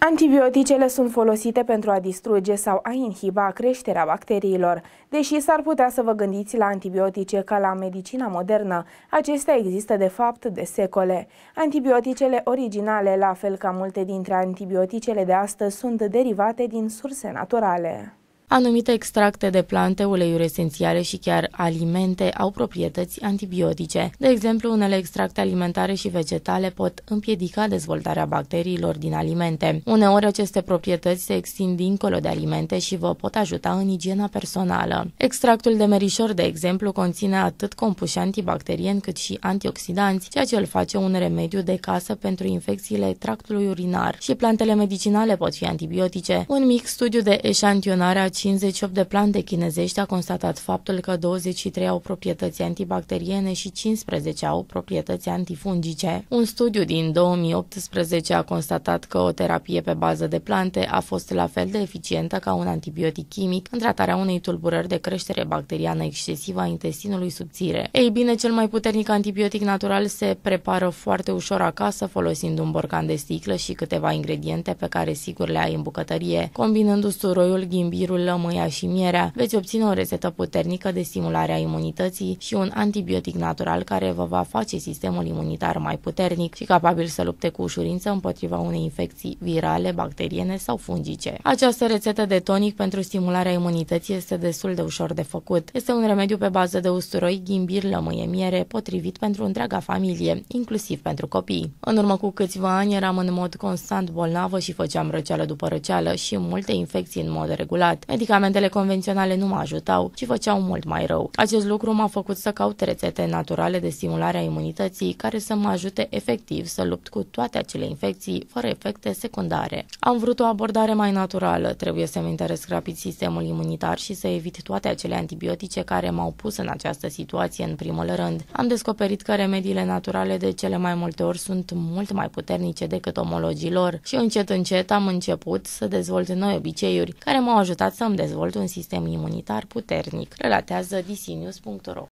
Antibioticele sunt folosite pentru a distruge sau a inhiba creșterea bacteriilor. Deși s-ar putea să vă gândiți la antibiotice ca la medicina modernă, acestea există de fapt de secole. Antibioticele originale, la fel ca multe dintre antibioticele de astăzi, sunt derivate din surse naturale. Anumite extracte de plante, uleiuri esențiale și chiar alimente au proprietăți antibiotice. De exemplu, unele extracte alimentare și vegetale pot împiedica dezvoltarea bacteriilor din alimente. Uneori aceste proprietăți se extind dincolo de alimente și vă pot ajuta în igiena personală. Extractul de merișor, de exemplu, conține atât compuși antibacterieni cât și antioxidanți, ceea ce îl face un remediu de casă pentru infecțiile tractului urinar. Și plantele medicinale pot fi antibiotice. Un mic studiu de eșantionare a 58 de plante chinezești a constatat faptul că 23 au proprietăți antibacteriene și 15 au proprietăți antifungice. Un studiu din 2018 a constatat că o terapie pe bază de plante a fost la fel de eficientă ca un antibiotic chimic în tratarea unei tulburări de creștere bacteriană excesivă a intestinului subțire. Ei bine, cel mai puternic antibiotic natural se prepară foarte ușor acasă folosind un borcan de sticlă și câteva ingrediente pe care sigur le ai în bucătărie, combinând usturoiul, ghimbirul, lămâia și mierea, veți obține o rețetă puternică de stimulare a imunității și un antibiotic natural care vă va face sistemul imunitar mai puternic și capabil să lupte cu ușurință împotriva unei infecții virale, bacteriene sau fungice. Această rețetă de tonic pentru stimularea imunității este destul de ușor de făcut. Este un remediu pe bază de usturoi, ghimbir, lămâie, miere, potrivit pentru întreaga familie, inclusiv pentru copii. În urmă cu câțiva ani eram în mod constant bolnavă și făceam răceală după răceală și multe infecții în mod regulat. Medicamentele convenționale nu mă ajutau, ci făceau mult mai rău. Acest lucru m-a făcut să caut rețete naturale de stimulare a imunității care să mă ajute efectiv să lupt cu toate acele infecții fără efecte secundare. Am vrut o abordare mai naturală, trebuie să-mi interesc rapid sistemul imunitar și să evit toate acele antibiotice care m-au pus în această situație în primul rând. Am descoperit că remediile naturale de cele mai multe ori sunt mult mai puternice decât omologii lor și încet încet am început să dezvolt noi obiceiuri care m-au ajutat să îmi dezvolt un sistem imunitar puternic, relatează disinius.ro.